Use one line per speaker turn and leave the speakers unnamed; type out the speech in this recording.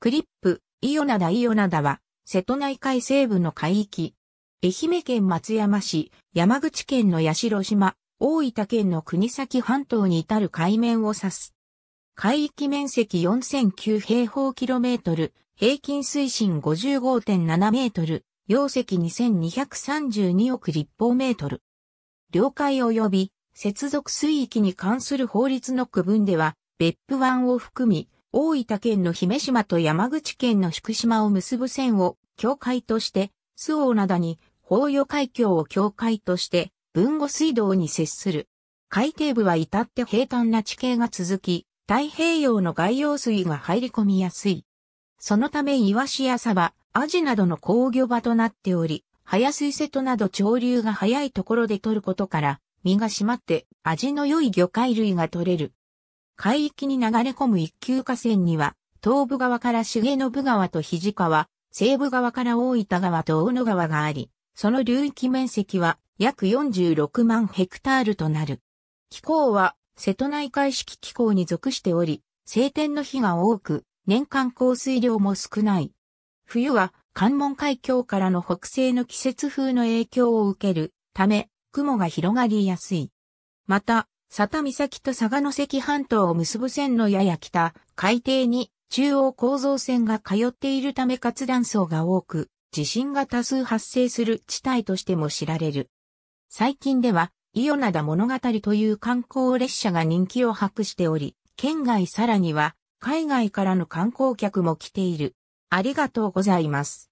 クリップ、伊予灘伊予灘は、瀬戸内海西部の海域。
愛媛県松山市、山口県の八代島、大分県の国崎半島に至る海面を指す。海域面積4009平方キロメートル、平均水深55.7メートル、容積2232億立方メートル。領海及び接続水域に関する法律の区分では、別府湾を含み、大分県の姫島と山口県の宿島を結ぶ線を境界として、周防灘に、法与海峡を境界として、文後水道に接する。海底部は至って平坦な地形が続き、太平洋の外洋水が入り込みやすい。そのためイワシやサバ、アジなどの工業場となっており、早水瀬戸など潮流が早いところで取ることから、身が締まって味の良い魚介類が取れる海域に流れ込む一級河川には、東部側から重信川と肘川、西部側から大分川と大野川があり、その流域面積は約46万ヘクタールとなる。気候は瀬戸内海式気候に属しており、晴天の日が多く、年間降水量も少ない。冬は関門海峡からの北西の季節風の影響を受けるため、雲が広がりやすい。また、佐田岬と佐賀の関半島を結ぶ線のやや北、海底に中央構造線が通っているため活断層が多く、地震が多数発生する地帯としても知られる。最近では、伊予灘物語という観光列車が人気を博しており、県外さらには海外からの観光客も
来ている。ありがとうございます。